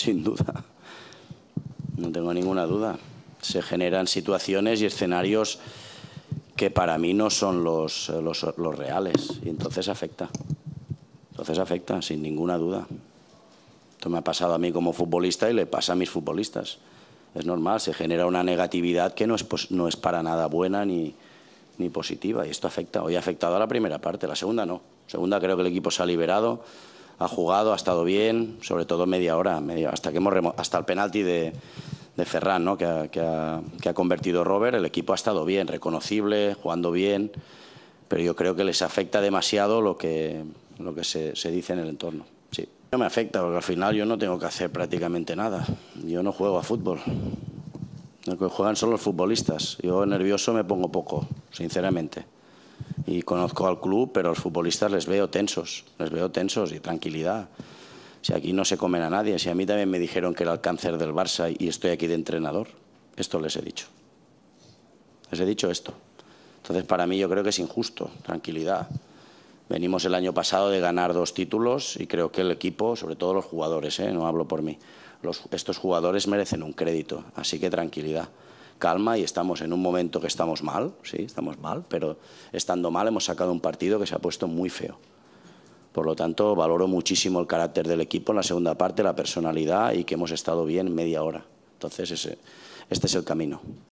sin duda. No tengo ninguna duda. Se generan situaciones y escenarios que para mí no son los, reales y entonces afecta. Entonces afecta, sin ninguna duda. Esto me ha pasado a mí como futbolista y le pasa a mis futbolistas. Es normal, se genera una negatividad que no es, para nada buena ni, ni positiva y esto afecta. Hoy ha afectado a la primera parte, la segunda no. segunda creo que el equipo se ha liberado ha jugado, ha estado bien, sobre todo media hora, hasta, que hemos hasta el penalti de, de Ferran, ¿no? que, ha, convertido Robert. El equipo ha estado bien, reconocible, jugando bien, pero yo creo que les afecta demasiado lo que, lo que se, dice en el entorno. Sí. No me afecta, porque al final yo no tengo que hacer prácticamente nada. Yo no juego a fútbol. Lo que juegan son los futbolistas. Yo nervioso me pongo poco, sinceramente y conozco al club, pero a los futbolistas les veo tensos, les veo tensos y tranquilidad. Si aquí no se comen a nadie, si a mí también me dijeron que era el cáncer del Barça y estoy aquí de entrenador, esto les he dicho. Les he dicho esto. Entonces, para mí yo creo que es injusto, tranquilidad. Venimos el año pasado de ganar dos títulos y creo que el equipo, sobre todo los jugadores, ¿eh? no hablo por mí, estos jugadores merecen un crédito, así que tranquilidad calma y estamos en un momento que estamos mal, sí, estamos mal, pero estando mal hemos sacado un partido que se ha puesto muy feo. Por lo tanto, valoro muchísimo el carácter del equipo en la segunda parte, la personalidad y que hemos estado bien media hora. Entonces, este es el camino.